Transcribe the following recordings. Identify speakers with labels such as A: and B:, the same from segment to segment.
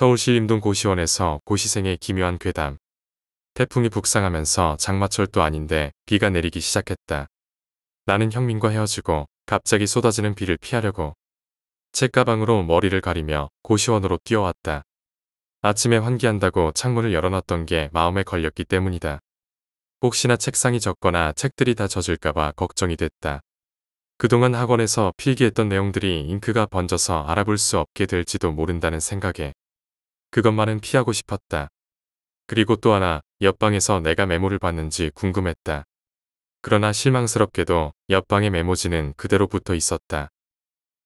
A: 서울시 임동고시원에서 고시생의 기묘한 괴담. 태풍이 북상하면서 장마철도 아닌데 비가 내리기 시작했다. 나는 형민과 헤어지고 갑자기 쏟아지는 비를 피하려고 책가방으로 머리를 가리며 고시원으로 뛰어왔다. 아침에 환기한다고 창문을 열어놨던 게 마음에 걸렸기 때문이다. 혹시나 책상이 젖거나 책들이 다 젖을까봐 걱정이 됐다. 그동안 학원에서 필기했던 내용들이 잉크가 번져서 알아볼 수 없게 될지도 모른다는 생각에 그것만은 피하고 싶었다. 그리고 또 하나 옆방에서 내가 메모를 봤는지 궁금했다. 그러나 실망스럽게도 옆방의 메모지는 그대로 붙어 있었다.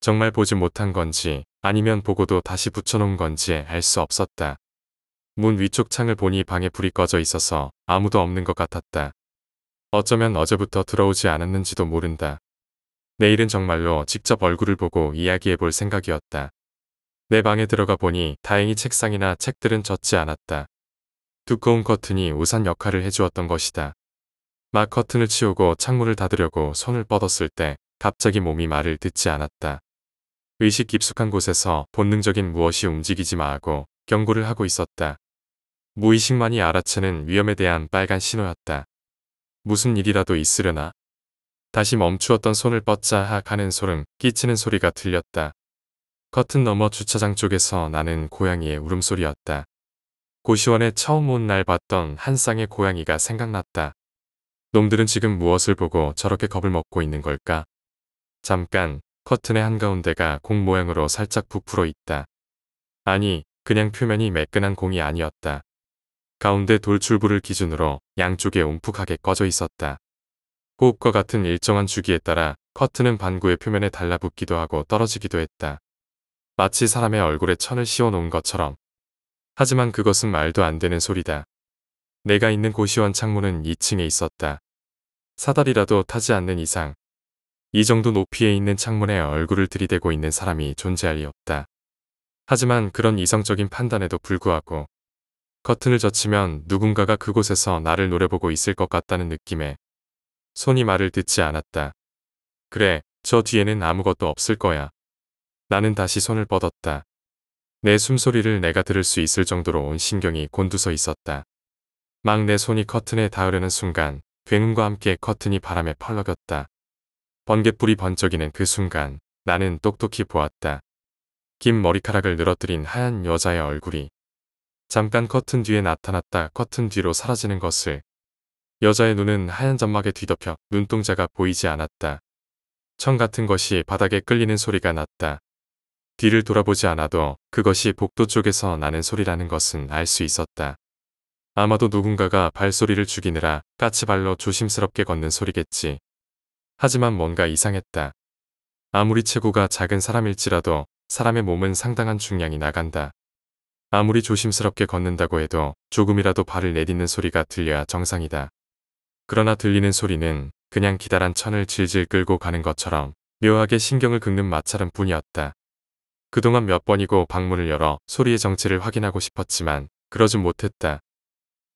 A: 정말 보지 못한 건지 아니면 보고도 다시 붙여놓은 건지 알 수 없었다. 문 위쪽 창을 보니 방에 불이 꺼져 있어서 아무도 없는 것 같았다. 어쩌면 어제부터 들어오지 않았는지도 모른다. 내일은 정말로 직접 얼굴을 보고 이야기해 볼 생각이었다. 내 방에 들어가 보니 다행히 책상이나 책들은 젖지 않았다. 두꺼운 커튼이 우산 역할을 해주었던 것이다. 막 커튼을 치우고 창문을 닫으려고 손을 뻗었을 때 갑자기 몸이 말을 듣지 않았다. 의식 깊숙한 곳에서 본능적인 무엇이 움직이지 마하고 경고를 하고 있었다. 무의식만이 알아채는 위험에 대한 빨간 신호였다. 무슨 일이라도 있으려나? 다시 멈추었던 손을 뻗자 하 가는 소름 끼치는 소리가 들렸다. 커튼 너머 주차장 쪽에서 나는 고양이의 울음소리였다. 고시원에 처음 온 날 봤던 한 쌍의 고양이가 생각났다. 놈들은 지금 무엇을 보고 저렇게 겁을 먹고 있는 걸까? 잠깐 커튼의 한가운데가 공 모양으로 살짝 부풀어 있다. 아니 그냥 표면이 매끈한 공이 아니었다. 가운데 돌출부를 기준으로 양쪽에 움푹하게 꺼져 있었다. 호흡과 같은 일정한 주기에 따라 커튼은 반구의 표면에 달라붙기도 하고 떨어지기도 했다. 마치 사람의 얼굴에 천을 씌워놓은 것처럼. 하지만 그것은 말도 안 되는 소리다. 내가 있는 고시원 창문은 2층에 있었다. 사다리라도 타지 않는 이상 이 정도 높이에 있는 창문에 얼굴을 들이대고 있는 사람이 존재할 리 없다. 하지만 그런 이성적인 판단에도 불구하고 커튼을 젖히면 누군가가 그곳에서 나를 노려보고 있을 것 같다는 느낌에 손이 말을 듣지 않았다. 그래, 저 뒤에는 아무것도 없을 거야. 나는 다시 손을 뻗었다. 내 숨소리를 내가 들을 수 있을 정도로 온 신경이 곤두서 있었다. 막 내 손이 커튼에 닿으려는 순간 굉음과 함께 커튼이 바람에 펄럭였다. 번갯불이 번쩍이는 그 순간 나는 똑똑히 보았다. 긴 머리카락을 늘어뜨린 하얀 여자의 얼굴이 잠깐 커튼 뒤에 나타났다 커튼 뒤로 사라지는 것을 여자의 눈은 하얀 점막에 뒤덮여 눈동자가 보이지 않았다. 청 같은 것이 바닥에 끌리는 소리가 났다. 뒤를 돌아보지 않아도 그것이 복도 쪽에서 나는 소리라는 것은 알 수 있었다. 아마도 누군가가 발소리를 죽이느라 까치발로 조심스럽게 걷는 소리겠지. 하지만 뭔가 이상했다. 아무리 체구가 작은 사람일지라도 사람의 몸은 상당한 중량이 나간다. 아무리 조심스럽게 걷는다고 해도 조금이라도 발을 내딛는 소리가 들려야 정상이다. 그러나 들리는 소리는 그냥 기다란 천을 질질 끌고 가는 것처럼 묘하게 신경을 긁는 마찰은 뿐이었다. 그동안 몇 번이고 방문을 열어 소리의 정체를 확인하고 싶었지만 그러진 못했다.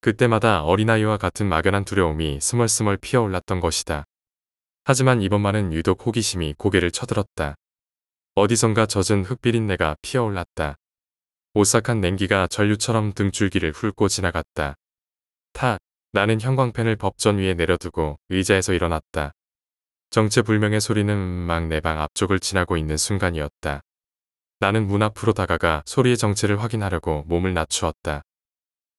A: 그때마다 어린아이와 같은 막연한 두려움이 스멀스멀 피어올랐던 것이다. 하지만 이번만은 유독 호기심이 고개를 쳐들었다. 어디선가 젖은 흙비린내가 피어올랐다. 오싹한 냉기가 전류처럼 등줄기를 훑고 지나갔다. 타, 나는 형광펜을 법전 위에 내려두고 의자에서 일어났다. 정체불명의 소리는 막 내 방 앞쪽을 지나고 있는 순간이었다. 나는 문 앞으로 다가가 소리의 정체를 확인하려고 몸을 낮추었다.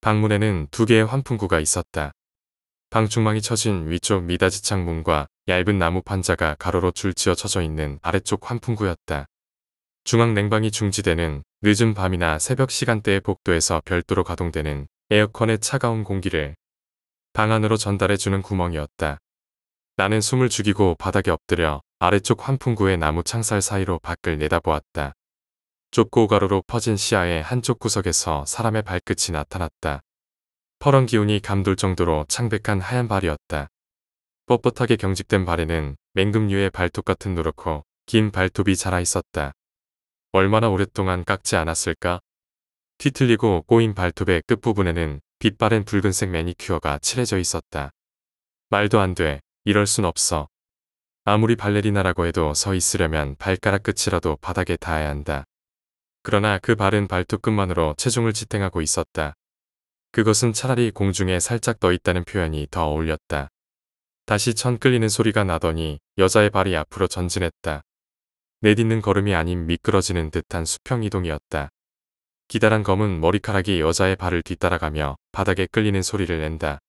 A: 방문에는 두 개의 환풍구가 있었다. 방중망이 처진 위쪽 미닫이 창문과 얇은 나무 판자가 가로로 줄지어 쳐져 있는 아래쪽 환풍구였다. 중앙 냉방이 중지되는 늦은 밤이나 새벽 시간대의 복도에서 별도로 가동되는 에어컨의 차가운 공기를 방 안으로 전달해주는 구멍이었다. 나는 숨을 죽이고 바닥에 엎드려 아래쪽 환풍구의 나무 창살 사이로 밖을 내다보았다. 좁고 가로로 퍼진 시야의 한쪽 구석에서 사람의 발끝이 나타났다. 퍼런 기운이 감돌 정도로 창백한 하얀 발이었다. 뻣뻣하게 경직된 발에는 맹금류의 발톱 같은 노랗고 긴 발톱이 자라 있었다. 얼마나 오랫동안 깎지 않았을까? 뒤틀리고 꼬인 발톱의 끝부분에는 빛바랜 붉은색 매니큐어가 칠해져 있었다. 말도 안 돼. 이럴 순 없어. 아무리 발레리나라고 해도 서 있으려면 발가락 끝이라도 바닥에 닿아야 한다. 그러나 그 발은 발톱끝만으로 체중을 지탱하고 있었다. 그것은 차라리 공중에 살짝 떠 있다는 표현이 더 어울렸다. 다시 천 끌리는 소리가 나더니 여자의 발이 앞으로 전진했다. 내딛는 걸음이 아닌 미끄러지는 듯한 수평 이동이었다. 기다란 검은 머리카락이 여자의 발을 뒤따라가며 바닥에 끌리는 소리를 낸다.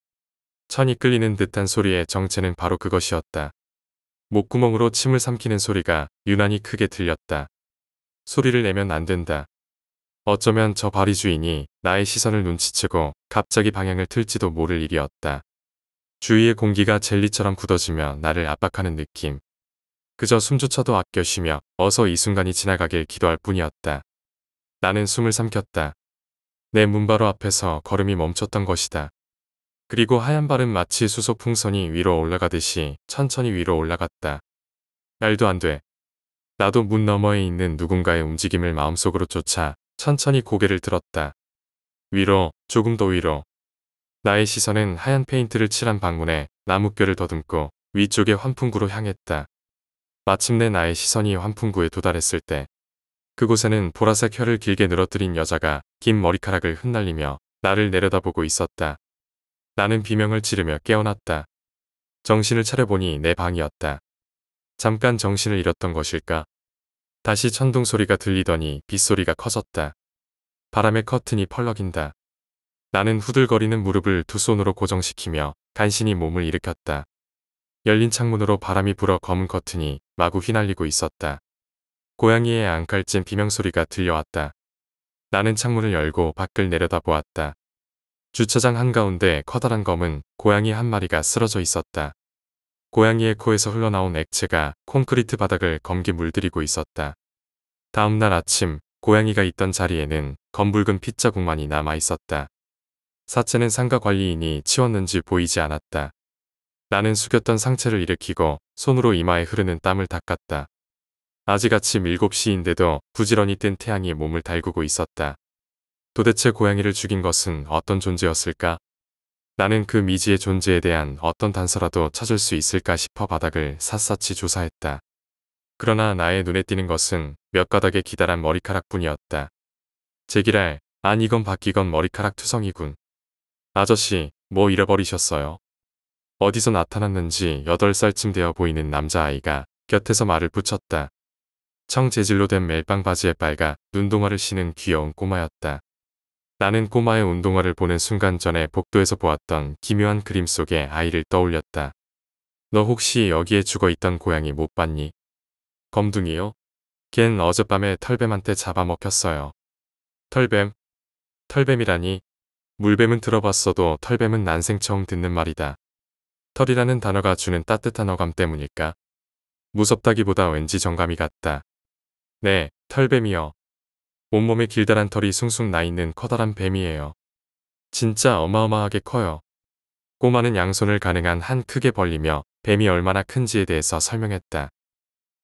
A: 천이 끌리는 듯한 소리의 정체는 바로 그것이었다. 목구멍으로 침을 삼키는 소리가 유난히 크게 들렸다. 소리를 내면 안 된다. 어쩌면 저 바리 주인이 나의 시선을 눈치채고 갑자기 방향을 틀지도 모를 일이었다. 주위의 공기가 젤리처럼 굳어지며 나를 압박하는 느낌. 그저 숨조차도 아껴 쉬며 어서 이 순간이 지나가길 기도할 뿐이었다. 나는 숨을 삼켰다. 내 문바로 앞에서 걸음이 멈췄던 것이다. 그리고 하얀 발은 마치 수소 풍선이 위로 올라가듯이 천천히 위로 올라갔다. 말도 안 돼. 나도 문 너머에 있는 누군가의 움직임을 마음속으로 쫓아 천천히 고개를 들었다. 위로, 조금 더 위로. 나의 시선은 하얀 페인트를 칠한 방문에 나뭇결을 더듬고 위쪽의 환풍구로 향했다. 마침내 나의 시선이 환풍구에 도달했을 때 그곳에는 보라색 혀를 길게 늘어뜨린 여자가 긴 머리카락을 흩날리며 나를 내려다보고 있었다. 나는 비명을 지르며 깨어났다. 정신을 차려보니 내 방이었다. 잠깐 정신을 잃었던 것일까. 다시 천둥 소리가 들리더니 빗소리가 커졌다. 바람에 커튼이 펄럭인다. 나는 후들거리는 무릎을 두 손으로 고정시키며 간신히 몸을 일으켰다. 열린 창문으로 바람이 불어 검은 커튼이 마구 휘날리고 있었다. 고양이의 안칼진 비명소리가 들려왔다. 나는 창문을 열고 밖을 내려다보았다. 주차장 한가운데 커다란 검은 고양이 한 마리가 쓰러져 있었다. 고양이의 코에서 흘러나온 액체가 콘크리트 바닥을 검기 물들이고 있었다. 다음날 아침 고양이가 있던 자리에는 검붉은 핏자국만이 남아 있었다. 사체는 상가 관리인이 치웠는지 보이지 않았다. 나는 숙였던 상체를 일으키고 손으로 이마에 흐르는 땀을 닦았다. 아직 아침 7시인데도 부지런히 뜬 태양이 몸을 달구고 있었다. 도대체 고양이를 죽인 것은 어떤 존재였을까? 나는 그 미지의 존재에 대한 어떤 단서라도 찾을 수 있을까 싶어 바닥을 샅샅이 조사했다. 그러나 나의 눈에 띄는 것은 몇 가닥의 기다란 머리카락뿐이었다. 제기랄, 안 이건 바뀌건 머리카락 투성이군. 아저씨, 뭐 잃어버리셨어요? 어디서 나타났는지 8살쯤 되어 보이는 남자아이가 곁에서 말을 붙였다. 청재질로 된 멜빵 바지에 빨가 눈동화를 신은 귀여운 꼬마였다. 나는 꼬마의 운동화를 보는 순간 전에 복도에서 보았던 기묘한 그림 속에 아이를 떠올렸다. 너 혹시 여기에 죽어있던 고양이 못 봤니? 검둥이요? 걘 어젯밤에 털뱀한테 잡아먹혔어요. 털뱀? 털뱀이라니? 물뱀은 들어봤어도 털뱀은 난생 처음 듣는 말이다. 털이라는 단어가 주는 따뜻한 어감 때문일까? 무섭다기보다 왠지 정감이 같다. 네, 털뱀이요. 온몸에 길다란 털이 숭숭 나있는 커다란 뱀이에요. 진짜 어마어마하게 커요. 꼬마는 양손을 가능한 한 크게 벌리며 뱀이 얼마나 큰지에 대해서 설명했다.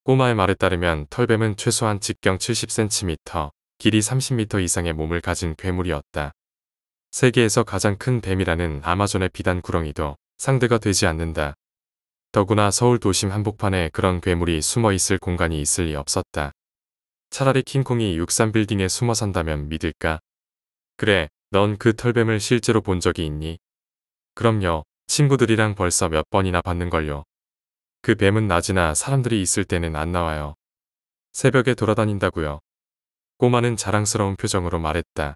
A: 꼬마의 말에 따르면 털뱀은 최소한 직경 70cm, 길이 30m 이상의 몸을 가진 괴물이었다. 세계에서 가장 큰 뱀이라는 아마존의 비단 구렁이도 상대가 되지 않는다. 더구나 서울 도심 한복판에 그런 괴물이 숨어 있을 공간이 있을 리 없었다. 차라리 킹콩이 63빌딩에 숨어 산다면 믿을까? 그래, 넌 그 털뱀을 실제로 본 적이 있니? 그럼요, 친구들이랑 벌써 몇 번이나 봤는걸요. 그 뱀은 낮이나 사람들이 있을 때는 안 나와요. 새벽에 돌아다닌다고요. 꼬마는 자랑스러운 표정으로 말했다.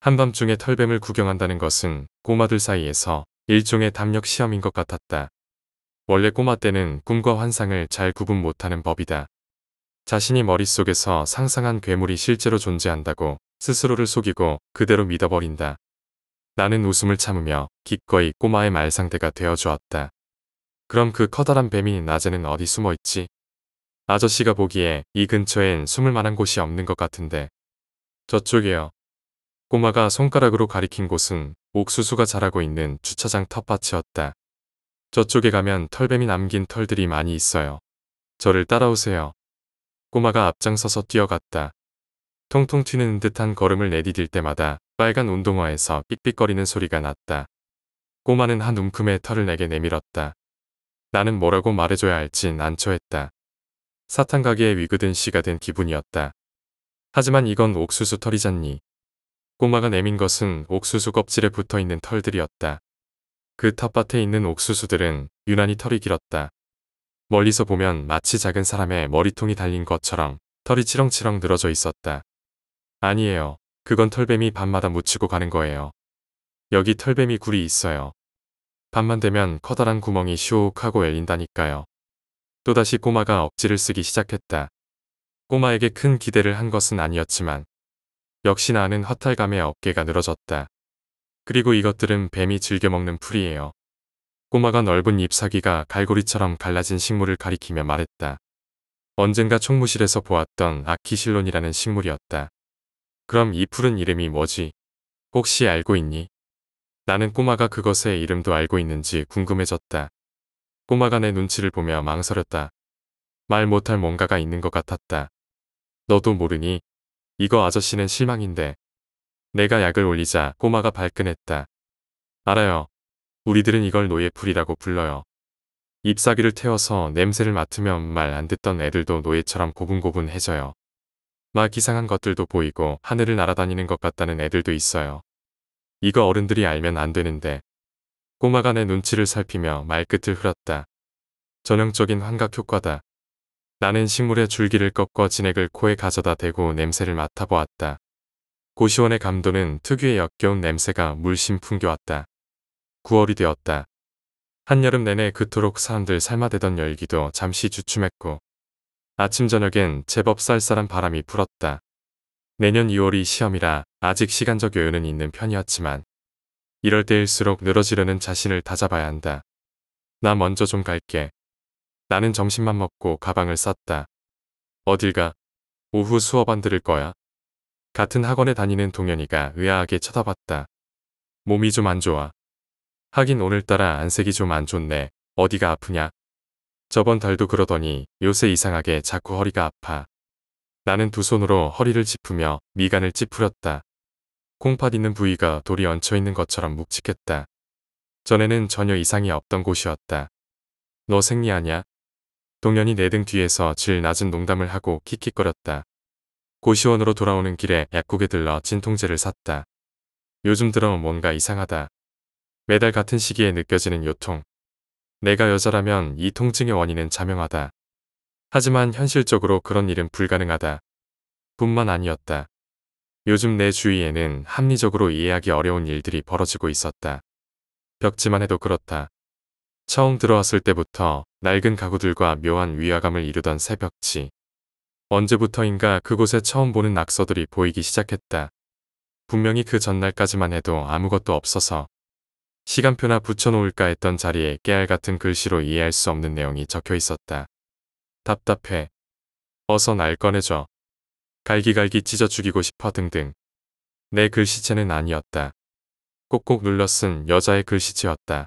A: 한밤중에 털뱀을 구경한다는 것은 꼬마들 사이에서 일종의 담력 시험인 것 같았다. 원래 꼬마 때는 꿈과 환상을 잘 구분 못하는 법이다. 자신이 머릿속에서 상상한 괴물이 실제로 존재한다고 스스로를 속이고 그대로 믿어버린다. 나는 웃음을 참으며 기꺼이 꼬마의 말상대가 되어주었다. 그럼 그 커다란 뱀이 낮에는 어디 숨어있지? 아저씨가 보기에 이 근처엔 숨을 만한 곳이 없는 것 같은데. 저쪽이요. 꼬마가 손가락으로 가리킨 곳은 옥수수가 자라고 있는 주차장 텃밭이었다. 저쪽에 가면 털뱀이 남긴 털들이 많이 있어요. 저를 따라오세요. 꼬마가 앞장서서 뛰어갔다. 통통 튀는 듯한 걸음을 내디딜 때마다 빨간 운동화에서 삑삑거리는 소리가 났다. 꼬마는 한 움큼의 털을 내게 내밀었다. 나는 뭐라고 말해줘야 할진 난처했다 사탕 가게에 위그든 씨가 된 기분이었다. 하지만 이건 옥수수 털이잖니. 꼬마가 내민 것은 옥수수 껍질에 붙어있는 털들이었다. 그 텃밭에 있는 옥수수들은 유난히 털이 길었다. 멀리서 보면 마치 작은 사람의 머리통이 달린 것처럼 털이 치렁치렁 늘어져 있었다. 아니에요. 그건 털뱀이 밤마다 묻히고 가는 거예요. 여기 털뱀이 굴이 있어요. 밤만 되면 커다란 구멍이 시옥 하고 열린다니까요. 또다시 꼬마가 억지를 쓰기 시작했다. 꼬마에게 큰 기대를 한 것은 아니었지만 역시 나는 허탈감에 어깨가 늘어졌다. 그리고 이것들은 뱀이 즐겨먹는 풀이에요. 꼬마가 넓은 잎사귀가 갈고리처럼 갈라진 식물을 가리키며 말했다. 언젠가 총무실에서 보았던 아키실론이라는 식물이었다. 그럼 이 푸른 이름이 뭐지? 혹시 알고 있니? 나는 꼬마가 그것의 이름도 알고 있는지 궁금해졌다. 꼬마가 내 눈치를 보며 망설였다. 말 못할 뭔가가 있는 것 같았다. 너도 모르니? 이거 아저씨는 실망인데. 내가 약을 올리자 꼬마가 발끈했다. 알아요. 우리들은 이걸 노예풀이라고 불러요. 잎사귀를 태워서 냄새를 맡으면 말 안 듣던 애들도 노예처럼 고분고분해져요. 막 이상한 것들도 보이고 하늘을 날아다니는 것 같다는 애들도 있어요. 이거 어른들이 알면 안 되는데. 꼬마가 내 눈치를 살피며 말끝을 흐렸다. 전형적인 환각 효과다. 나는 식물의 줄기를 꺾어 진액을 코에 가져다 대고 냄새를 맡아보았다. 고시원의 감도는 특유의 역겨운 냄새가 물씬 풍겨왔다. 9월이 되었다. 한여름 내내 그토록 사람들 삶아대던 열기도 잠시 주춤했고 아침 저녁엔 제법 쌀쌀한 바람이 불었다. 내년 2월이 시험이라 아직 시간적 여유는 있는 편이었지만 이럴 때일수록 늘어지려는 자신을 다잡아야 한다. 나 먼저 좀 갈게. 나는 점심만 먹고 가방을 쌌다. 어딜 가? 오후 수업 안 들을 거야? 같은 학원에 다니는 동현이가 의아하게 쳐다봤다. 몸이 좀 안 좋아. 하긴 오늘따라 안색이 좀 안 좋네. 어디가 아프냐? 저번 달도 그러더니 요새 이상하게 자꾸 허리가 아파. 나는 두 손으로 허리를 짚으며 미간을 찌푸렸다. 콩팥 있는 부위가 돌이 얹혀 있는 것처럼 묵직했다. 전에는 전혀 이상이 없던 곳이었다. 너 생리하냐? 동현이내등 네 뒤에서 질 낮은 농담을 하고 킥킥거렸다. 고시원으로 돌아오는 길에 약국에 들러 진통제를 샀다. 요즘 들어 뭔가 이상하다. 매달 같은 시기에 느껴지는 요통. 내가 여자라면 이 통증의 원인은 자명하다. 하지만 현실적으로 그런 일은 불가능하다. 뿐만 아니었다. 요즘 내 주위에는 합리적으로 이해하기 어려운 일들이 벌어지고 있었다. 벽지만 해도 그렇다. 처음 들어왔을 때부터 낡은 가구들과 묘한 위화감을 이루던 새벽지. 언제부터인가 그곳에 처음 보는 낙서들이 보이기 시작했다. 분명히 그 전날까지만 해도 아무것도 없어서 시간표나 붙여놓을까 했던 자리에 깨알 같은 글씨로 이해할 수 없는 내용이 적혀 있었다. 답답해. 어서 날 꺼내줘. 갈기갈기 찢어 죽이고 싶어 등등. 내 글씨체는 아니었다. 꼭꼭 눌러 쓴 여자의 글씨체였다.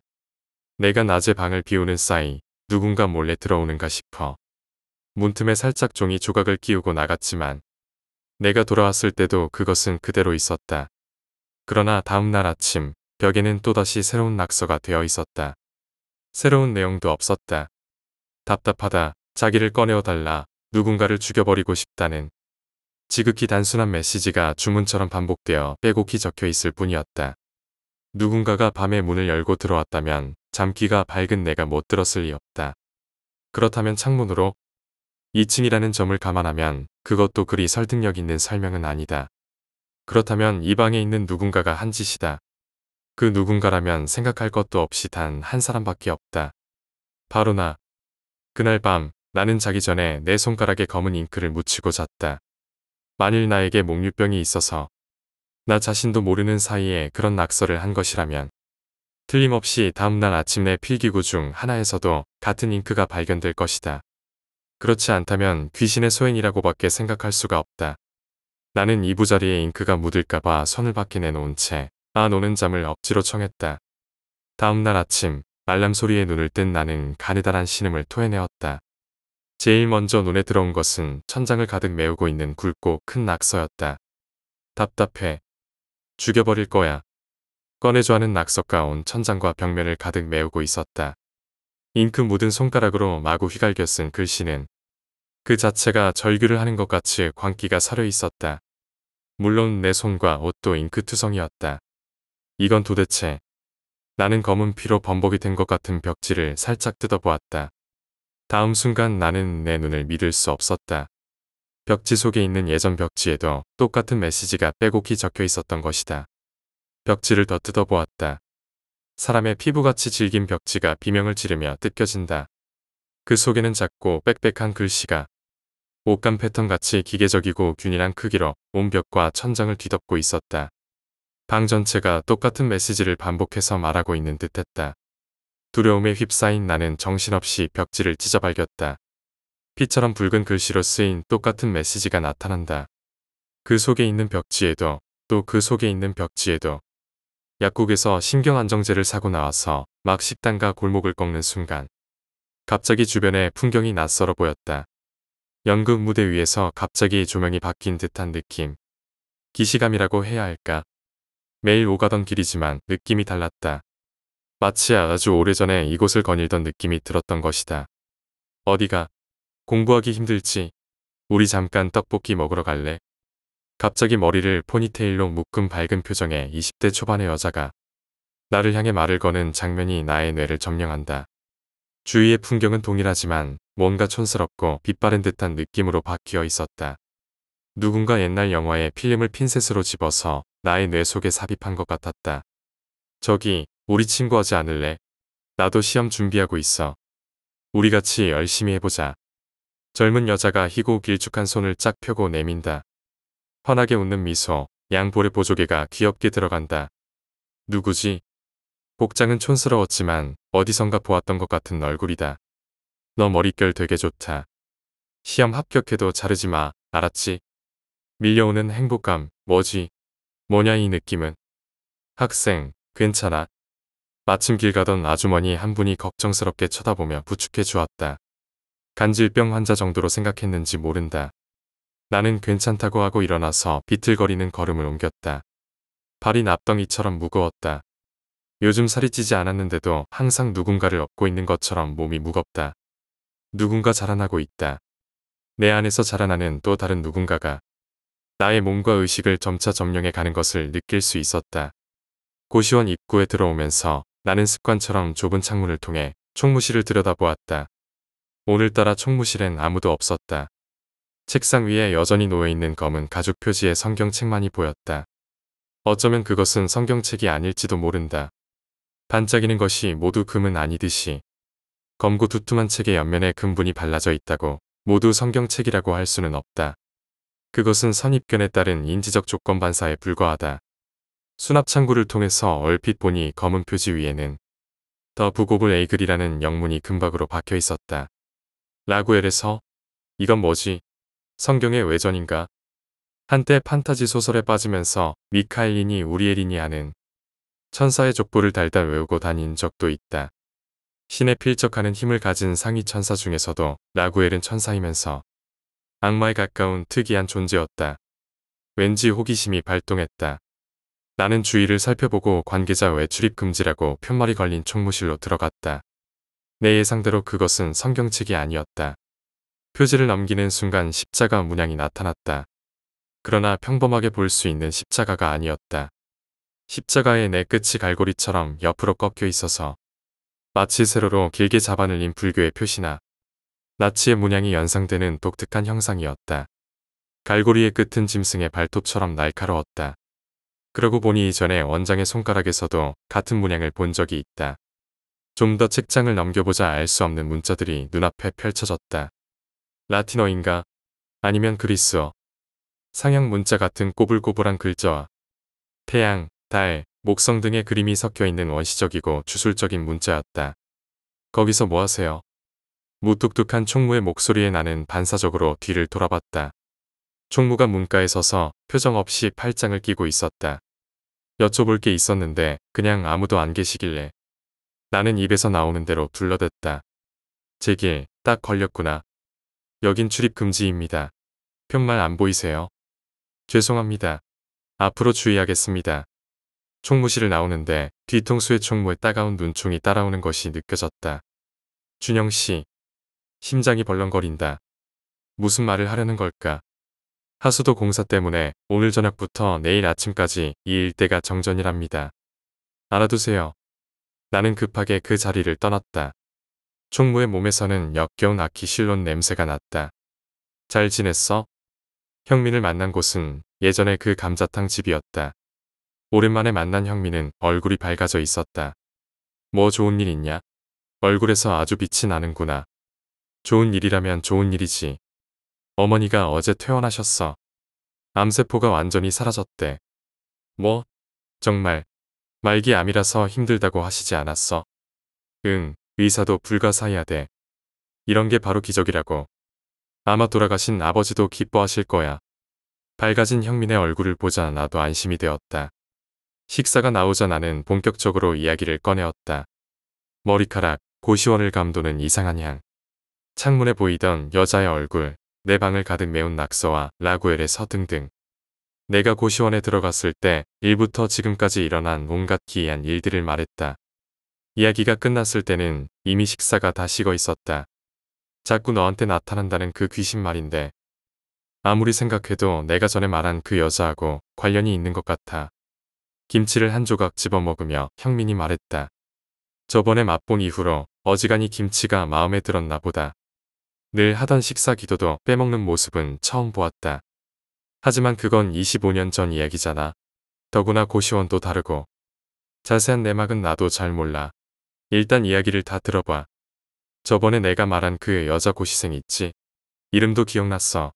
A: 내가 낮에 방을 비우는 사이 누군가 몰래 들어오는가 싶어. 문틈에 살짝 종이 조각을 끼우고 나갔지만 내가 돌아왔을 때도 그것은 그대로 있었다. 그러나 다음날 아침 벽에는 또다시 새로운 낙서가 되어 있었다. 새로운 내용도 없었다. 답답하다. 자기를 꺼내어달라. 누군가를 죽여버리고 싶다는 지극히 단순한 메시지가 주문처럼 반복되어 빼곡히 적혀 있을 뿐이었다. 누군가가 밤에 문을 열고 들어왔다면 잠귀가 밝은 내가 못 들었을 리 없다. 그렇다면 창문으로 2층이라는 점을 감안하면 그것도 그리 설득력 있는 설명은 아니다. 그렇다면 이 방에 있는 누군가가 한 짓이다. 그 누군가라면 생각할 것도 없이 단 한 사람밖에 없다. 바로 나. 그날 밤 나는 자기 전에 내 손가락에 검은 잉크를 묻히고 잤다. 만일 나에게 목류병이 있어서 나 자신도 모르는 사이에 그런 낙서를 한 것이라면 틀림없이 다음날 아침 내 필기구 중 하나에서도 같은 잉크가 발견될 것이다. 그렇지 않다면 귀신의 소행이라고밖에 생각할 수가 없다. 나는 이부자리에 잉크가 묻을까봐 손을 밖에 내놓은 채아 노는 잠을 억지로 청했다. 다음날 아침 알람 소리에 눈을 뜬 나는 가느다란 신음을 토해내었다. 제일 먼저 눈에 들어온 것은 천장을 가득 메우고 있는 굵고 큰 낙서였다. 답답해. 죽여버릴 거야. 꺼내줘 하는 낙서 가온 천장과 벽면을 가득 메우고 있었다. 잉크 묻은 손가락으로 마구 휘갈겨 쓴 글씨는 그 자체가 절규를 하는 것 같이 광기가 사려 있었다. 물론 내 손과 옷도 잉크투성이었다. 이건 도대체 나는 검은 피로 범벅이 된 것 같은 벽지를 살짝 뜯어보았다. 다음 순간 나는 내 눈을 믿을 수 없었다. 벽지 속에 있는 예전 벽지에도 똑같은 메시지가 빼곡히 적혀 있었던 것이다. 벽지를 더 뜯어보았다. 사람의 피부같이 질긴 벽지가 비명을 지르며 뜯겨진다. 그 속에는 작고 빽빽한 글씨가 옷감 패턴같이 기계적이고 균일한 크기로 온 벽과 천장을 뒤덮고 있었다. 방 전체가 똑같은 메시지를 반복해서 말하고 있는 듯했다. 두려움에 휩싸인 나는 정신없이 벽지를 찢어발겼다. 피처럼 붉은 글씨로 쓰인 똑같은 메시지가 나타난다. 그 속에 있는 벽지에도 또 그 속에 있는 벽지에도 약국에서 신경안정제를 사고 나와서 막 식당과 골목을 꺾는 순간 갑자기 주변의 풍경이 낯설어 보였다. 연극 무대 위에서 갑자기 조명이 바뀐 듯한 느낌. 기시감이라고 해야 할까? 매일 오가던 길이지만 느낌이 달랐다. 마치 아주 오래전에 이곳을 거닐던 느낌이 들었던 것이다. 어디가 공부하기 힘들지 우리 잠깐 떡볶이 먹으러 갈래? 갑자기 머리를 포니테일로 묶은 밝은 표정의 20대 초반의 여자가 나를 향해 말을 거는 장면이 나의 뇌를 점령한다. 주위의 풍경은 동일하지만 뭔가 촌스럽고 빛바랜 듯한 느낌으로 바뀌어 있었다. 누군가 옛날 영화에 필름을 핀셋으로 집어서 나의 뇌 속에 삽입한 것 같았다. 저기 우리 친구하지 않을래? 나도 시험 준비하고 있어. 우리같이 열심히 해보자. 젊은 여자가 희고 길쭉한 손을 쫙 펴고 내민다. 환하게 웃는 미소, 양볼의 보조개가 귀엽게 들어간다. 누구지? 복장은 촌스러웠지만 어디선가 보았던 것 같은 얼굴이다. 너 머릿결 되게 좋다. 시험 합격해도 자르지 마, 알았지? 밀려오는 행복감, 뭐지? 뭐냐 이 느낌은. 학생, 괜찮아. 마침 길 가던 아주머니 한 분이 걱정스럽게 쳐다보며 부축해 주었다. 간질병 환자 정도로 생각했는지 모른다. 나는 괜찮다고 하고 일어나서 비틀거리는 걸음을 옮겼다. 발이 납덩이처럼 무거웠다. 요즘 살이 찌지 않았는데도 항상 누군가를 업고 있는 것처럼 몸이 무겁다. 누군가 자라나고 있다. 내 안에서 자라나는 또 다른 누군가가 나의 몸과 의식을 점차 점령해 가는 것을 느낄 수 있었다. 고시원 입구에 들어오면서 나는 습관처럼 좁은 창문을 통해 총무실을 들여다보았다. 오늘따라 총무실엔 아무도 없었다. 책상 위에 여전히 놓여있는 검은 가죽 표지의 성경책만이 보였다. 어쩌면 그것은 성경책이 아닐지도 모른다. 반짝이는 것이 모두 금은 아니듯이 검고 두툼한 책의 옆면에 금분이 발라져 있다고 모두 성경책이라고 할 수는 없다. 그것은 선입견에 따른 인지적 조건 반사에 불과하다. 수납 창구를 통해서 얼핏 보니 검은 표지 위에는 더 부고블 에이글이라는 영문이 금박으로 박혀 있었다. 라구엘에서 이건 뭐지? 성경의 외전인가? 한때 판타지 소설에 빠지면서 미카엘린이 우리엘린이 하는 천사의 족보를 달달 외우고 다닌 적도 있다. 신에 필적하는 힘을 가진 상위 천사 중에서도 라구엘은 천사이면서 악마에 가까운 특이한 존재였다. 왠지 호기심이 발동했다. 나는 주위를 살펴보고 관계자 외 출입 금지라고 편말이 걸린 총무실로 들어갔다. 내 예상대로 그것은 성경책이 아니었다. 표지를 넘기는 순간 십자가 문양이 나타났다. 그러나 평범하게 볼 수 있는 십자가가 아니었다. 십자가의 내 끝이 갈고리처럼 옆으로 꺾여 있어서 마치 세로로 길게 잡아늘린 불교의 표시나 나치의 문양이 연상되는 독특한 형상이었다. 갈고리의 끝은 짐승의 발톱처럼 날카로웠다. 그러고 보니 이전에 원장의 손가락에서도 같은 문양을 본 적이 있다. 좀 더 책장을 넘겨보자 알 수 없는 문자들이 눈앞에 펼쳐졌다. 라틴어인가? 아니면 그리스어? 상형 문자 같은 꼬불꼬불한 글자와 태양, 달, 목성 등의 그림이 섞여 있는 원시적이고 주술적인 문자였다. 거기서 뭐 하세요? 무뚝뚝한 총무의 목소리에 나는 반사적으로 뒤를 돌아봤다. 총무가 문가에 서서 표정 없이 팔짱을 끼고 있었다. 여쭤볼 게 있었는데 그냥 아무도 안 계시길래 나는 입에서 나오는 대로 둘러댔다. 제길 딱 걸렸구나. 여긴 출입 금지입니다. 편말 안 보이세요? 죄송합니다. 앞으로 주의하겠습니다. 총무실을 나오는데 뒤통수의 총무에 따가운 눈총이 따라오는 것이 느껴졌다. 준영 씨, 심장이 벌렁거린다. 무슨 말을 하려는 걸까? 하수도 공사 때문에 오늘 저녁부터 내일 아침까지 이 일대가 정전이랍니다. 알아두세요. 나는 급하게 그 자리를 떠났다. 총무의 몸에서는 역겨운 아키실론 냄새가 났다. 잘 지냈어? 형민을 만난 곳은 예전에 그 감자탕 집이었다. 오랜만에 만난 형민은 얼굴이 밝아져 있었다. 뭐 좋은 일 있냐? 얼굴에서 아주 빛이 나는구나. 좋은 일이라면 좋은 일이지. 어머니가 어제 퇴원하셨어. 암세포가 완전히 사라졌대. 뭐? 정말 말기 암이라서 힘들다고 하시지 않았어. 응, 의사도 불가사의하대. 이런 게 바로 기적이라고. 아마 돌아가신 아버지도 기뻐하실 거야. 밝아진 형민의 얼굴을 보자 나도 안심이 되었다. 식사가 나오자 나는 본격적으로 이야기를 꺼내었다. 머리카락, 고시원을 감도는 이상한 향. 창문에 보이던 여자의 얼굴, 내 방을 가득 메운 낙서와 라구엘의 서 등등. 내가 고시원에 들어갔을 때 일부터 지금까지 일어난 온갖 기이한 일들을 말했다. 이야기가 끝났을 때는 이미 식사가 다 식어 있었다. 자꾸 너한테 나타난다는 그 귀신 말인데 아무리 생각해도 내가 전에 말한 그 여자하고 관련이 있는 것 같아. 김치를 한 조각 집어먹으며 형민이 말했다. 저번에 맛본 이후로 어지간히 김치가 마음에 들었나 보다. 늘 하던 식사 기도도 빼먹는 모습은 처음 보았다. 하지만 그건 25년 전 이야기잖아. 더구나 고시원도 다르고. 자세한 내막은 나도 잘 몰라. 일단 이야기를 다 들어봐. 저번에 내가 말한 그 여자 고시생 있지? 이름도 기억났어.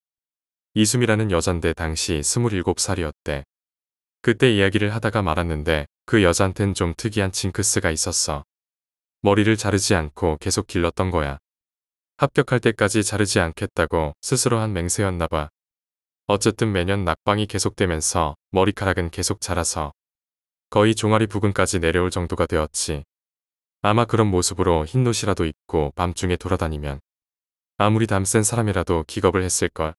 A: 이수미라는 여잔데 당시 27살이었대. 그때 이야기를 하다가 말았는데 그여잔텐좀 특이한 징크스가 있었어. 머리를 자르지 않고 계속 길렀던 거야. 합격할 때까지 자르지 않겠다고 스스로 한 맹세였나봐. 어쨌든 매년 낙방이 계속되면서 머리카락은 계속 자라서 거의 종아리 부근까지 내려올 정도가 되었지. 아마 그런 모습으로 흰 옷이라도 입고 밤중에 돌아다니면 아무리 담센 사람이라도 기겁을 했을걸.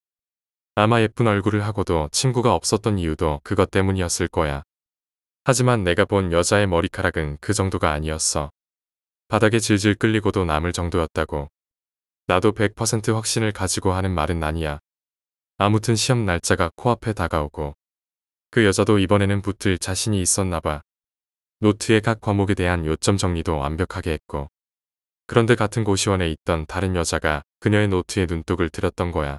A: 아마 예쁜 얼굴을 하고도 친구가 없었던 이유도 그것 때문이었을 거야. 하지만 내가 본 여자의 머리카락은 그 정도가 아니었어. 바닥에 질질 끌리고도 남을 정도였다고. 나도 100% 확신을 가지고 하는 말은 아니야. 아무튼 시험 날짜가 코앞에 다가오고 그 여자도 이번에는 붙을 자신이 있었나 봐. 노트의 각 과목에 대한 요점 정리도 완벽하게 했고 그런데 같은 고시원에 있던 다른 여자가 그녀의 노트에 눈독을 들였던 거야.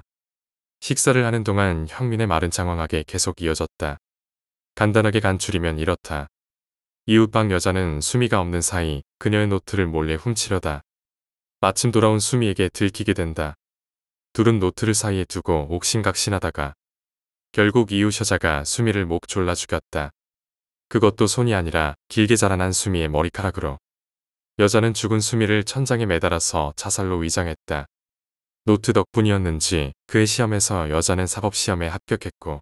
A: 식사를 하는 동안 형민의 말은 장황하게 계속 이어졌다. 간단하게 간추리면 이렇다. 이웃방 여자는 수미가 없는 사이 그녀의 노트를 몰래 훔치려다 마침 돌아온 수미에게 들키게 된다. 둘은 노트를 사이에 두고 옥신각신하다가 결국 이웃 여자가 수미를 목 졸라 죽였다. 그것도 손이 아니라 길게 자라난 수미의 머리카락으로. 여자는 죽은 수미를 천장에 매달아서 자살로 위장했다. 노트 덕분이었는지 그의 시험에서 여자는 사법시험에 합격했고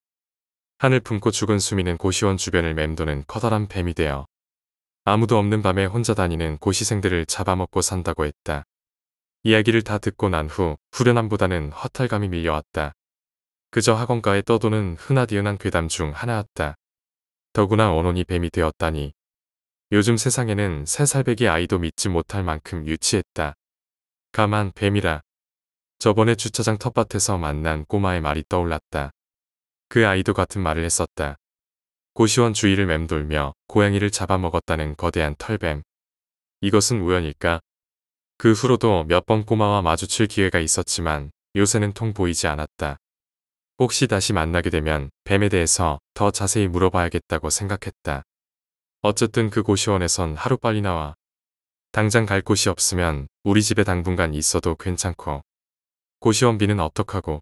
A: 한을 품고 죽은 수미는 고시원 주변을 맴도는 커다란 뱀이 되어 아무도 없는 밤에 혼자 다니는 고시생들을 잡아먹고 산다고 했다. 이야기를 다 듣고 난 후 후련함보다는 허탈감이 밀려왔다. 그저 학원가에 떠도는 흔하디은한 괴담 중 하나였다. 더구나 언혼이 뱀이 되었다니. 요즘 세상에는 새살배기 아이도 믿지 못할 만큼 유치했다. 가만 뱀이라. 저번에 주차장 텃밭에서 만난 꼬마의 말이 떠올랐다. 그 아이도 같은 말을 했었다. 고시원 주위를 맴돌며 고양이를 잡아먹었다는 거대한 털뱀. 이것은 우연일까? 그 후로도 몇 번 꼬마와 마주칠 기회가 있었지만 요새는 통 보이지 않았다. 혹시 다시 만나게 되면 뱀에 대해서 더 자세히 물어봐야겠다고 생각했다. 어쨌든 그 고시원에선 하루빨리 나와. 당장 갈 곳이 없으면 우리 집에 당분간 있어도 괜찮고. 고시원비는 어떡하고.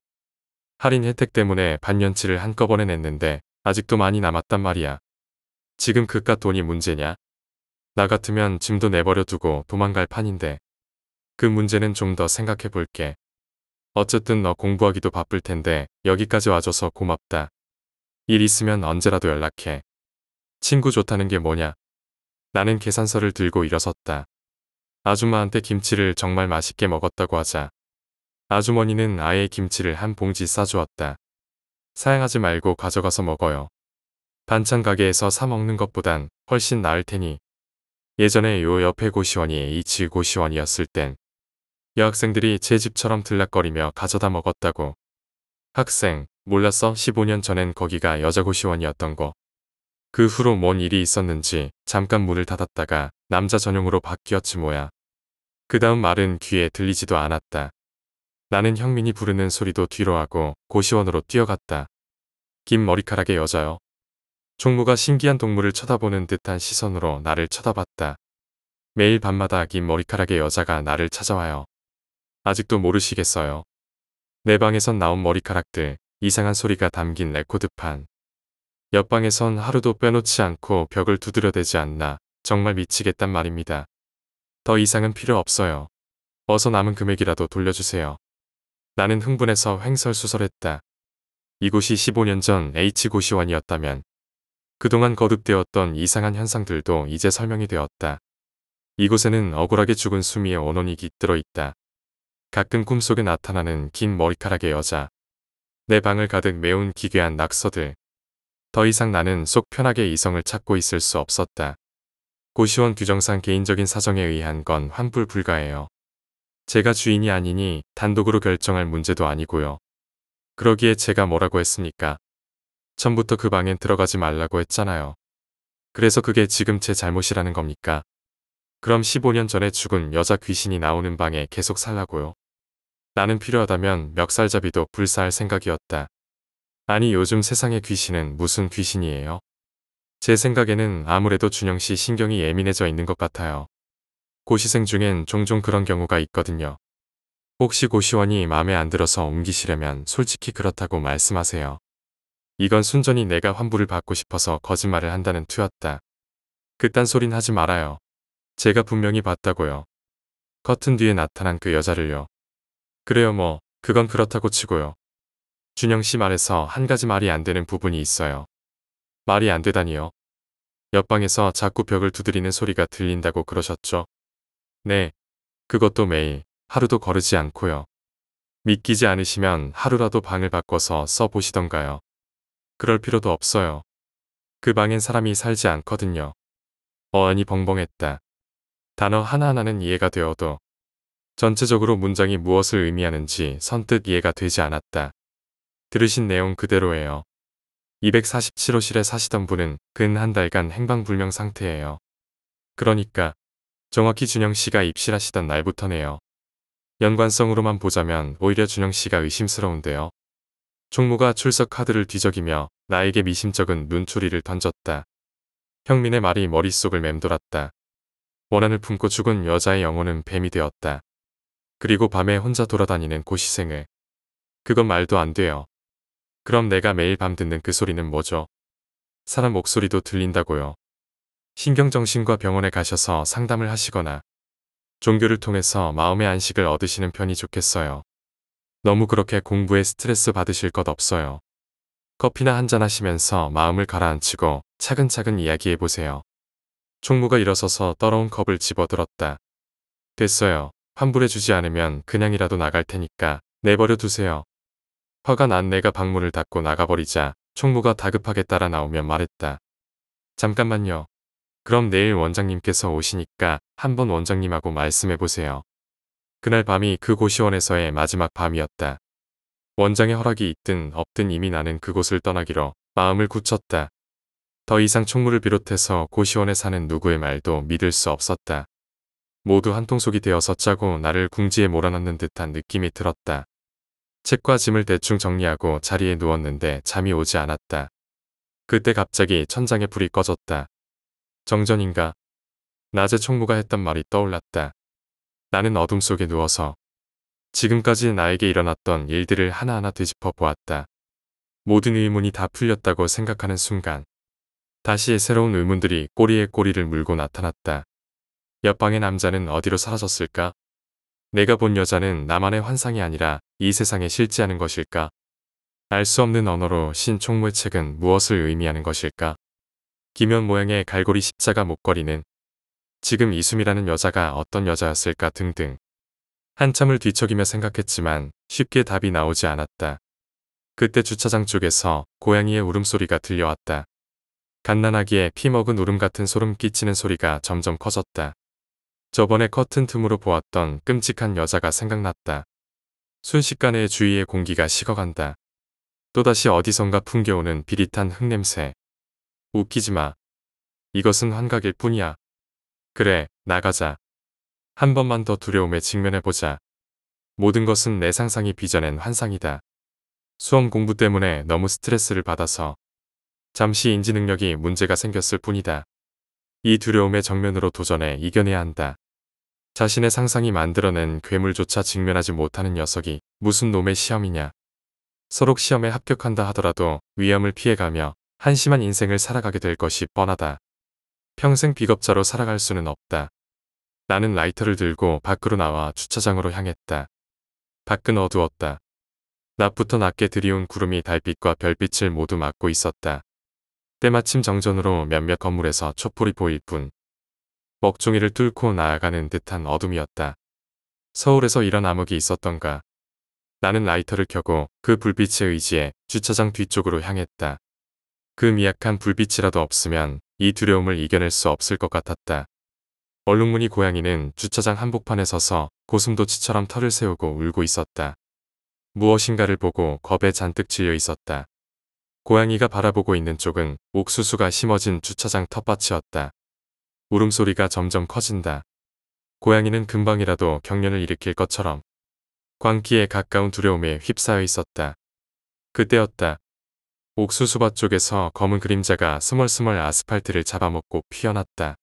A: 할인 혜택 때문에 반년치를 한꺼번에 냈는데 아직도 많이 남았단 말이야. 지금 그깟 돈이 문제냐? 나 같으면 짐도 내버려 두고 도망갈 판인데. 그 문제는 좀 더 생각해 볼게. 어쨌든 너 공부하기도 바쁠 텐데 여기까지 와줘서 고맙다. 일 있으면 언제라도 연락해. 친구 좋다는 게 뭐냐? 나는 계산서를 들고 일어섰다. 아줌마한테 김치를 정말 맛있게 먹었다고 하자. 아주머니는 아예 김치를 한 봉지 싸주었다. 사양하지 말고 가져가서 먹어요. 반찬 가게에서 사 먹는 것보단 훨씬 나을 테니. 예전에 요 옆에 고시원이 이치 고시원이었을 땐 여학생들이 제 집처럼 들락거리며 가져다 먹었다고. 학생, 몰랐어 15년 전엔 거기가 여자고시원이었던 거. 그 후로 뭔 일이 있었는지 잠깐 문을 닫았다가 남자 전용으로 바뀌었지 뭐야. 그 다음 말은 귀에 들리지도 않았다. 나는 형민이 부르는 소리도 뒤로 하고 고시원으로 뛰어갔다. 긴 머리카락의 여자요. 총무가 신기한 동물을 쳐다보는 듯한 시선으로 나를 쳐다봤다. 매일 밤마다 긴 머리카락의 여자가 나를 찾아와요. 아직도 모르시겠어요. 내 방에선 나온 머리카락들, 이상한 소리가 담긴 레코드판. 옆방에선 하루도 빼놓지 않고 벽을 두드려대지 않나 정말 미치겠단 말입니다. 더 이상은 필요 없어요. 어서 남은 금액이라도 돌려주세요. 나는 흥분해서 횡설수설했다. 이곳이 15년 전 H고시원이었다면 그동안 거듭되었던 이상한 현상들도 이제 설명이 되었다. 이곳에는 억울하게 죽은 수미의 원혼이 깃들어 있다. 가끔 꿈속에 나타나는 긴 머리카락의 여자, 내 방을 가득 메운 기괴한 낙서들. 더 이상 나는 속 편하게 이성을 찾고 있을 수 없었다. 고시원 규정상 개인적인 사정에 의한 건 환불 불가예요. 제가 주인이 아니니 단독으로 결정할 문제도 아니고요. 그러기에 제가 뭐라고 했습니까? 처음부터 그 방엔 들어가지 말라고 했잖아요. 그래서 그게 지금 제 잘못이라는 겁니까? 그럼 15년 전에 죽은 여자 귀신이 나오는 방에 계속 살라고요. 나는 필요하다면 멱살잡이도 불사할 생각이었다. 아니 요즘 세상의 귀신은 무슨 귀신이에요? 제 생각에는 아무래도 준영 씨 신경이 예민해져 있는 것 같아요. 고시생 중엔 종종 그런 경우가 있거든요. 혹시 고시원이 마음에 안 들어서 옮기시려면 솔직히 그렇다고 말씀하세요. 이건 순전히 내가 환불을 받고 싶어서 거짓말을 한다는 투였다. 그딴 소린 하지 말아요. 제가 분명히 봤다고요. 커튼 뒤에 나타난 그 여자를요. 그래요 뭐 그건 그렇다고 치고요. 준영 씨 말에서 한 가지 말이 안 되는 부분이 있어요. 말이 안 되다니요. 옆방에서 자꾸 벽을 두드리는 소리가 들린다고 그러셨죠. 네. 그것도 매일 하루도 거르지 않고요. 믿기지 않으시면 하루라도 방을 바꿔서 써보시던가요. 그럴 필요도 없어요. 그 방엔 사람이 살지 않거든요. 어안이 벙벙했다. 단어 하나하나는 이해가 되어도 전체적으로 문장이 무엇을 의미하는지 선뜻 이해가 되지 않았다. 들으신 내용 그대로예요. 247호실에 사시던 분은 근 한 달간 행방불명 상태예요. 그러니까 정확히 준영 씨가 입실하시던 날부터네요. 연관성으로만 보자면 오히려 준영 씨가 의심스러운데요. 총무가 출석 카드를 뒤적이며 나에게 미심쩍은 눈초리를 던졌다. 형민의 말이 머릿속을 맴돌았다. 원한을 품고 죽은 여자의 영혼은 뱀이 되었다. 그리고 밤에 혼자 돌아다니는 고시생을. 그건 말도 안 돼요. 그럼 내가 매일 밤 듣는 그 소리는 뭐죠? 사람 목소리도 들린다고요. 신경정신과 병원에 가셔서 상담을 하시거나 종교를 통해서 마음의 안식을 얻으시는 편이 좋겠어요. 너무 그렇게 공부에 스트레스 받으실 것 없어요. 커피나 한잔 하시면서 마음을 가라앉히고 차근차근 이야기해보세요. 총무가 일어서서 떨어온 컵을 집어들었다. 됐어요. 환불해주지 않으면 그냥이라도 나갈 테니까 내버려 두세요. 화가 난 내가 방문을 닫고 나가버리자 총무가 다급하게 따라 나오며 말했다. 잠깐만요. 그럼 내일 원장님께서 오시니까 한번 원장님하고 말씀해보세요. 그날 밤이 그 고시원에서의 마지막 밤이었다. 원장의 허락이 있든 없든 이미 나는 그곳을 떠나기로 마음을 굳혔다. 더 이상 총무를 비롯해서 고시원에 사는 누구의 말도 믿을 수 없었다. 모두 한통속이 되어서 짜고 나를 궁지에 몰아넣는 듯한 느낌이 들었다. 책과 짐을 대충 정리하고 자리에 누웠는데 잠이 오지 않았다. 그때 갑자기 천장에 불이 꺼졌다. 정전인가? 낮에 총무가 했던 말이 떠올랐다. 나는 어둠 속에 누워서 지금까지 나에게 일어났던 일들을 하나하나 되짚어 보았다. 모든 의문이 다 풀렸다고 생각하는 순간 다시 새로운 의문들이 꼬리에 꼬리를 물고 나타났다. 옆방의 남자는 어디로 사라졌을까? 내가 본 여자는 나만의 환상이 아니라 이 세상에 실지하는 것일까? 알 수 없는 언어로 신총무의 책은 무엇을 의미하는 것일까? 기면 모양의 갈고리 십자가 목걸이는 지금 이숨이라는 여자가 어떤 여자였을까 등등. 한참을 뒤척이며 생각했지만 쉽게 답이 나오지 않았다. 그때 주차장 쪽에서 고양이의 울음소리가 들려왔다. 갓난아기의 피먹은 울음 같은 소름 끼치는 소리가 점점 커졌다. 저번에 커튼 틈으로 보았던 끔찍한 여자가 생각났다. 순식간에 주위의 공기가 식어간다. 또다시 어디선가 풍겨오는 비릿한 흙냄새. 웃기지 마. 이것은 환각일 뿐이야. 그래, 나가자. 한 번만 더 두려움에 직면해보자. 모든 것은 내 상상이 빚어낸 환상이다. 수험 공부 때문에 너무 스트레스를 받아서 잠시 인지능력이 문제가 생겼을 뿐이다. 이두려움의 정면으로 도전해 이겨내야 한다. 자신의 상상이 만들어낸 괴물조차 직면하지 못하는 녀석이 무슨 놈의 시험이냐. 서로 시험에 합격한다 하더라도 위험을 피해가며 한심한 인생을 살아가게 될 것이 뻔하다. 평생 비겁자로 살아갈 수는 없다. 나는 라이터를 들고 밖으로 나와 주차장으로 향했다. 밖은 어두웠다. 낮부터 낮게 드리운 구름이 달빛과 별빛을 모두 막고 있었다. 때마침 정전으로 몇몇 건물에서 촛불이 보일 뿐 먹종이를 뚫고 나아가는 듯한 어둠이었다. 서울에서 이런 암흑이 있었던가. 나는 라이터를 켜고 그 불빛에 의지해 주차장 뒤쪽으로 향했다. 그 미약한 불빛이라도 없으면 이 두려움을 이겨낼 수 없을 것 같았다. 얼룩무늬 고양이는 주차장 한복판에 서서 고슴도치처럼 털을 세우고 울고 있었다. 무엇인가를 보고 겁에 잔뜩 질려 있었다. 고양이가 바라보고 있는 쪽은 옥수수가 심어진 주차장 텃밭이었다. 울음소리가 점점 커진다. 고양이는 금방이라도 경련을 일으킬 것처럼 광기에 가까운 두려움에 휩싸여 있었다. 그때였다. 옥수수밭 쪽에서 검은 그림자가 스멀스멀 아스팔트를 잡아먹고 피어났다.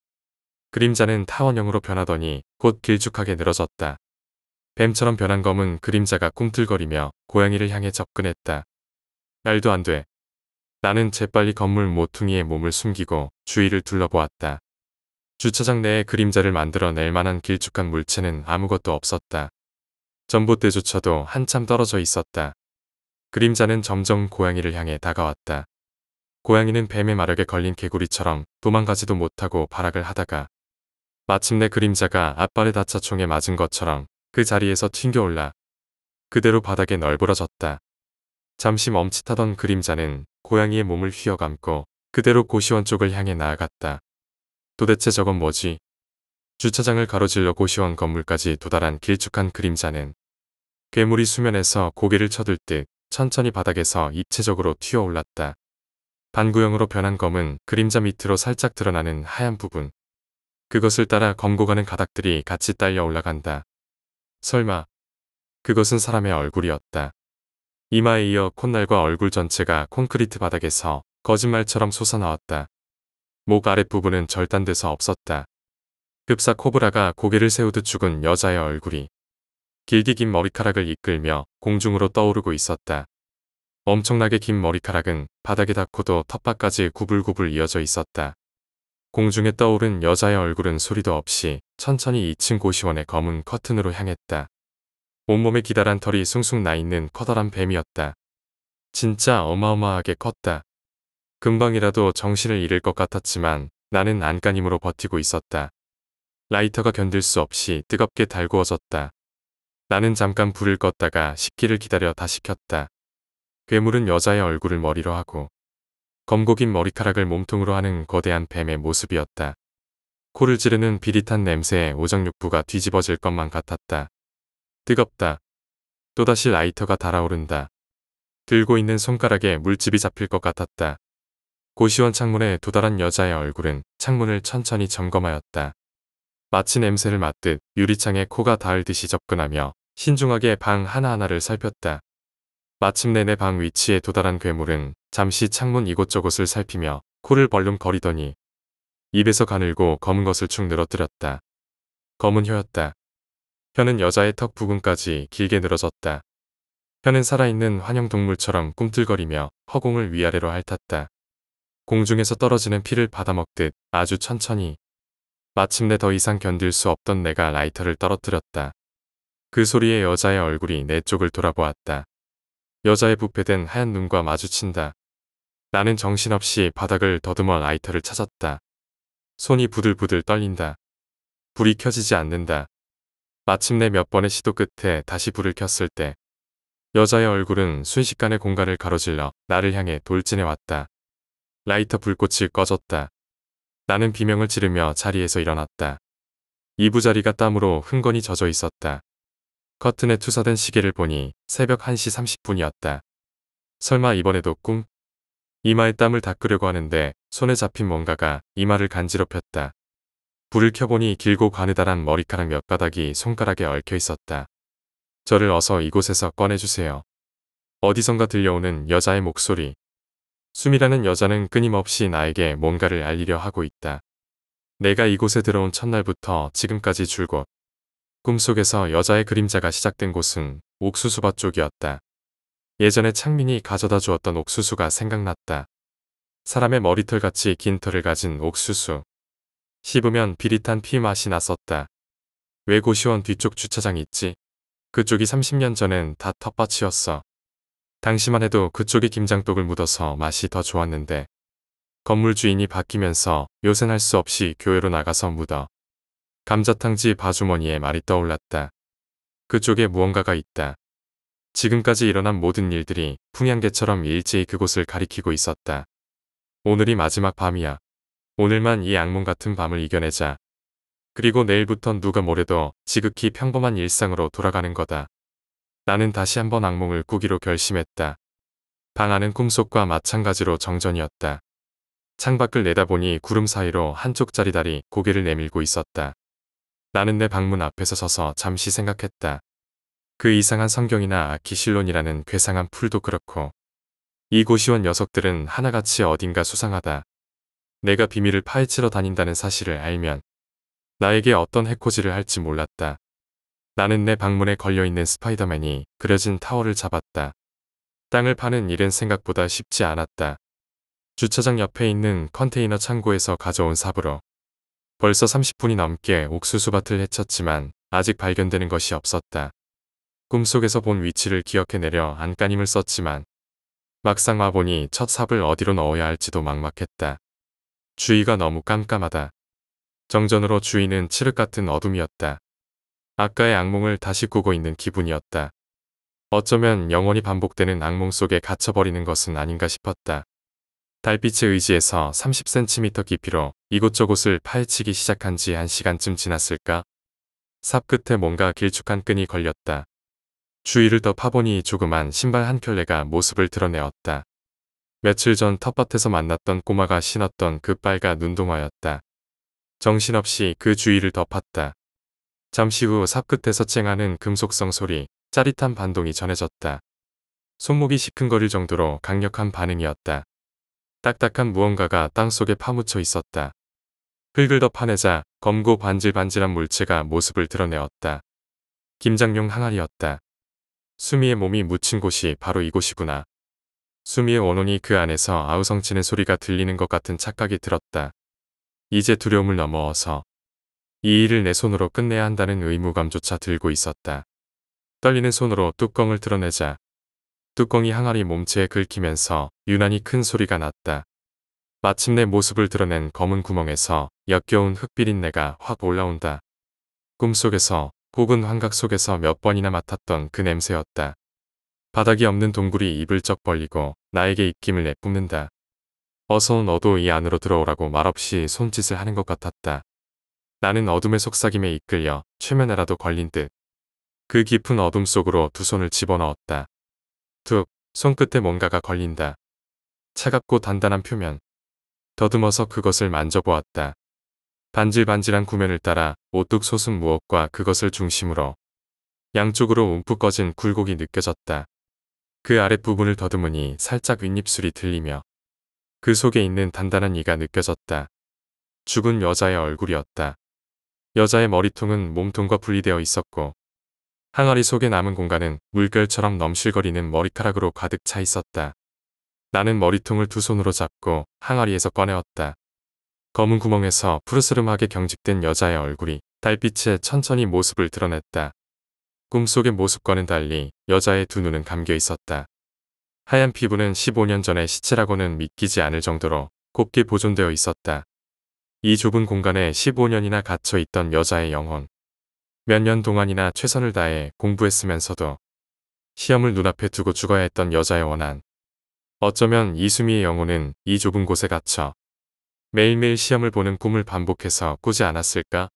A: 그림자는 타원형으로 변하더니 곧 길쭉하게 늘어졌다. 뱀처럼 변한 검은 그림자가 꿈틀거리며 고양이를 향해 접근했다. 말도 안 돼. 나는 재빨리 건물 모퉁이에 몸을 숨기고 주위를 둘러보았다. 주차장 내에 그림자를 만들어낼 만한 길쭉한 물체는 아무것도 없었다. 전봇대조차도 한참 떨어져 있었다. 그림자는 점점 고양이를 향해 다가왔다. 고양이는 뱀의 마력에 걸린 개구리처럼 도망가지도 못하고 발악을 하다가 마침내 그림자가 앞발에 다차 총에 맞은 것처럼 그 자리에서 튕겨올라 그대로 바닥에 널브러졌다. 잠시 멈칫하던 그림자는 고양이의 몸을 휘어감고 그대로 고시원 쪽을 향해 나아갔다. 도대체 저건 뭐지? 주차장을 가로질러 고시원 건물까지 도달한 길쭉한 그림자는 괴물이 수면에서 고개를 쳐들 듯 천천히 바닥에서 입체적으로 튀어올랐다. 반구형으로 변한 검은 그림자 밑으로 살짝 드러나는 하얀 부분. 그것을 따라 검고가는 가닥들이 같이 딸려 올라간다. 설마 그것은 사람의 얼굴이었다. 이마에 이어 콧날과 얼굴 전체가 콘크리트 바닥에서 거짓말처럼 솟아나왔다. 목 아랫부분은 절단돼서 없었다. 급사 코브라가 고개를 세우듯 죽은 여자의 얼굴이 길게 긴 머리카락을 이끌며 공중으로 떠오르고 있었다. 엄청나게 긴 머리카락은 바닥에 닿고도 텃밭까지 구불구불 이어져 있었다. 공중에 떠오른 여자의 얼굴은 소리도 없이 천천히 2층 고시원의 검은 커튼으로 향했다. 온몸에 기다란 털이 숭숭 나있는 커다란 뱀이었다. 진짜 어마어마하게 컸다. 금방이라도 정신을 잃을 것 같았지만 나는 안간힘으로 버티고 있었다. 라이터가 견딜 수 없이 뜨겁게 달구어졌다. 나는 잠깐 불을 껐다가 식기를 기다려 다시 켰다. 괴물은 여자의 얼굴을 머리로 하고 검고긴 머리카락을 몸통으로 하는 거대한 뱀의 모습이었다. 코를 찌르는 비릿한 냄새에 오정육부가 뒤집어질 것만 같았다. 뜨겁다. 또다시 라이터가 달아오른다. 들고 있는 손가락에 물집이 잡힐 것 같았다. 고시원 창문에 도달한 여자의 얼굴은 창문을 천천히 점검하였다. 마치 냄새를 맡듯 유리창에 코가 닿을 듯이 접근하며 신중하게 방 하나하나를 살폈다. 마침내 내 방 위치에 도달한 괴물은 잠시 창문 이곳저곳을 살피며 코를 벌름거리더니 입에서 가늘고 검은 것을 축 늘어뜨렸다. 검은 혀였다. 혀는 여자의 턱 부근까지 길게 늘어졌다. 혀는 살아있는 환영동물처럼 꿈틀거리며 허공을 위아래로 핥았다. 공중에서 떨어지는 피를 받아먹듯 아주 천천히. 마침내 더 이상 견딜 수 없던 내가 라이터를 떨어뜨렸다. 그 소리에 여자의 얼굴이 내 쪽을 돌아보았다. 여자의 부패된 하얀 눈과 마주친다. 나는 정신없이 바닥을 더듬어 라이터를 찾았다. 손이 부들부들 떨린다. 불이 켜지지 않는다. 마침내 몇 번의 시도 끝에 다시 불을 켰을 때 여자의 얼굴은 순식간에 공간을 가로질러 나를 향해 돌진해 왔다. 라이터 불꽃이 꺼졌다. 나는 비명을 지르며 자리에서 일어났다. 이부자리가 땀으로 흥건히 젖어 있었다. 커튼에 투사된 시계를 보니 새벽 1시 30분이었다. 설마 이번에도 꿈? 이마에 땀을 닦으려고 하는데 손에 잡힌 뭔가가 이마를 간지럽혔다. 불을 켜보니 길고 가느다란 머리카락 몇 가닥이 손가락에 얽혀 있었다. 저를 어서 이곳에서 꺼내주세요. 어디선가 들려오는 여자의 목소리. 숨이라는 여자는 끊임없이 나에게 뭔가를 알리려 하고 있다. 내가 이곳에 들어온 첫날부터 지금까지 줄곧 꿈속에서 여자의 그림자가 시작된 곳은 옥수수밭 쪽이었다. 예전에 창민이 가져다 주었던 옥수수가 생각났다. 사람의 머리털같이 긴 털을 가진 옥수수. 씹으면 비릿한 피 맛이 났었다. 외 고시원 뒤쪽 주차장 있지? 그쪽이 30년 전엔 다 텃밭이었어. 당시만 해도 그쪽이 김장독을 묻어서 맛이 더 좋았는데 건물 주인이 바뀌면서 요샌 할수 없이 교회로 나가서 묻어 감자탕지바주머니에 말이 떠올랐다. 그쪽에 무언가가 있다. 지금까지 일어난 모든 일들이 풍향계처럼 일제히 그곳을 가리키고 있었다. 오늘이 마지막 밤이야. 오늘만 이 악몽 같은 밤을 이겨내자. 그리고 내일부턴 누가 뭐래도 지극히 평범한 일상으로 돌아가는 거다. 나는 다시 한번 악몽을 꾸기로 결심했다. 방 안은 꿈속과 마찬가지로 정전이었다. 창밖을 내다보니 구름 사이로 한쪽 자리 다리 고개를 내밀고 있었다. 나는 내 방문 앞에서 서서 잠시 생각했다. 그 이상한 성경이나 기실론이라는 괴상한 풀도 그렇고 이고시원 녀석들은 하나같이 어딘가 수상하다. 내가 비밀을 파헤치러 다닌다는 사실을 알면 나에게 어떤 해코지를 할지 몰랐다. 나는 내 방문에 걸려있는 스파이더맨이 그려진 타워를 잡았다. 땅을 파는 일은 생각보다 쉽지 않았다. 주차장 옆에 있는 컨테이너 창고에서 가져온 삽으로 벌써 30분이 넘게 옥수수밭을 헤쳤지만 아직 발견되는 것이 없었다. 꿈속에서 본 위치를 기억해내려 안간힘을 썼지만 막상 와보니 첫 삽을 어디로 넣어야 할지도 막막했다. 주위가 너무 깜깜하다. 정전으로 주위는 칠흑 같은 어둠이었다. 아까의 악몽을 다시 꾸고 있는 기분이었다. 어쩌면 영원히 반복되는 악몽 속에 갇혀버리는 것은 아닌가 싶었다. 달빛의 의지에서 30cm 깊이로 이곳저곳을 파헤치기 시작한 지 한 시간쯤 지났을까? 삽 끝에 뭔가 길쭉한 끈이 걸렸다. 주위를 더 파보니 조그만 신발 한 켤레가 모습을 드러내었다. 며칠 전 텃밭에서 만났던 꼬마가 신었던 그 빨간 눈동화였다. 정신없이 그 주위를 덮었다. 잠시 후 삽끝에서 쨍하는 금속성 소리, 짜릿한 반동이 전해졌다. 손목이 시큰거릴 정도로 강력한 반응이었다. 딱딱한 무언가가 땅속에 파묻혀 있었다. 흙을더 파내자 검고 반질반질한 물체가 모습을 드러내었다. 김장용 항아리였다. 수미의 몸이 묻힌 곳이 바로 이곳이구나. 수미의 원혼이 그 안에서 아우성치는 소리가 들리는 것 같은 착각이 들었다. 이제 두려움을 넘어서 이 일을 내 손으로 끝내야 한다는 의무감조차 들고 있었다. 떨리는 손으로 뚜껑을 드러내자 뚜껑이 항아리 몸체에 긁히면서 유난히 큰 소리가 났다. 마침내 모습을 드러낸 검은 구멍에서 역겨운 흙비린내가 확 올라온다. 꿈속에서 혹은 환각 속에서 몇 번이나 맡았던 그 냄새였다. 바닥이 없는 동굴이 입을 쩍 벌리고 나에게 입김을 내뿜는다. 어서 너도 이 안으로 들어오라고 말없이 손짓을 하는 것 같았다. 나는 어둠의 속삭임에 이끌려 최면에라도 걸린 듯. 그 깊은 어둠 속으로 두 손을 집어넣었다. 툭, 손끝에 뭔가가 걸린다. 차갑고 단단한 표면. 더듬어서 그것을 만져보았다. 반질반질한 구면을 따라 오뚝 솟은 무엇과 그것을 중심으로 양쪽으로 움푹 꺼진 굴곡이 느껴졌다. 그 아랫부분을 더듬으니 살짝 윗입술이 들리며 그 속에 있는 단단한 이가 느껴졌다. 죽은 여자의 얼굴이었다. 여자의 머리통은 몸통과 분리되어 있었고 항아리 속에 남은 공간은 물결처럼 넘실거리는 머리카락으로 가득 차 있었다. 나는 머리통을 두 손으로 잡고 항아리에서 꺼내었다. 검은 구멍에서 푸르스름하게 경직된 여자의 얼굴이 달빛에 천천히 모습을 드러냈다. 꿈속의 모습과는 달리 여자의 두 눈은 감겨 있었다. 하얀 피부는 15년 전의 시체라고는 믿기지 않을 정도로 곱게 보존되어 있었다. 이 좁은 공간에 15년이나 갇혀 있던 여자의 영혼. 몇 년 동안이나 최선을 다해 공부했으면서도 시험을 눈앞에 두고 죽어야 했던 여자의 원한. 어쩌면 이수미의 영혼은 이 좁은 곳에 갇혀 매일매일 시험을 보는 꿈을 반복해서 꾸지 않았을까?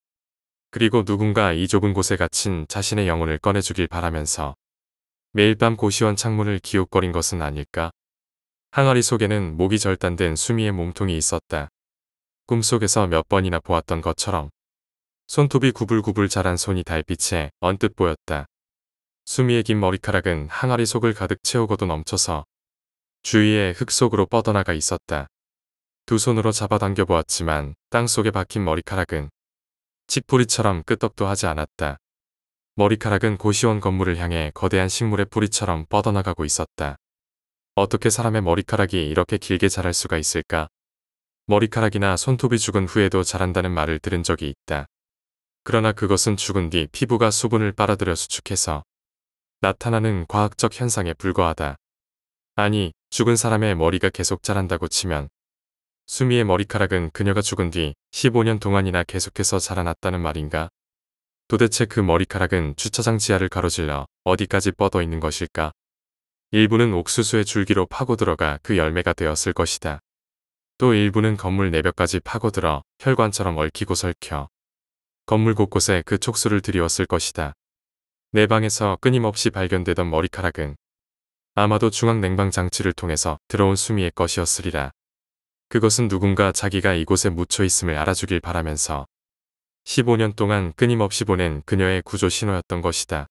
A: 그리고 누군가 이 좁은 곳에 갇힌 자신의 영혼을 꺼내주길 바라면서 매일 밤 고시원 창문을 기웃거린 것은 아닐까. 항아리 속에는 목이 절단된 수미의 몸통이 있었다. 꿈속에서 몇 번이나 보았던 것처럼 손톱이 구불구불 자란 손이 달빛에 언뜻 보였다. 수미의 긴 머리카락은 항아리 속을 가득 채우고도 넘쳐서 주위에 흙 속으로 뻗어나가 있었다. 두 손으로 잡아당겨 보았지만 땅속에 박힌 머리카락은 칡뿌리처럼 끄떡도 하지 않았다. 머리카락은 고시원 건물을 향해 거대한 식물의 뿌리처럼 뻗어나가고 있었다. 어떻게 사람의 머리카락이 이렇게 길게 자랄 수가 있을까? 머리카락이나 손톱이 죽은 후에도 자란다는 말을 들은 적이 있다. 그러나 그것은 죽은 뒤 피부가 수분을 빨아들여 수축해서 나타나는 과학적 현상에 불과하다. 아니, 죽은 사람의 머리가 계속 자란다고 치면 수미의 머리카락은 그녀가 죽은 뒤 15년 동안이나 계속해서 자라났다는 말인가? 도대체 그 머리카락은 주차장 지하를 가로질러 어디까지 뻗어 있는 것일까? 일부는 옥수수의 줄기로 파고들어가 그 열매가 되었을 것이다. 또 일부는 건물 내벽까지 파고들어 혈관처럼 얽히고 설켜 건물 곳곳에 그 촉수를 들이웠을 것이다. 내 방에서 끊임없이 발견되던 머리카락은 아마도 중앙 냉방 장치를 통해서 들어온 수미의 것이었으리라. 그것은 누군가 자기가 이곳에 묻혀 있음을 알아주길 바라면서 15년 동안 끊임없이 보낸 그녀의 구조 신호였던 것이다.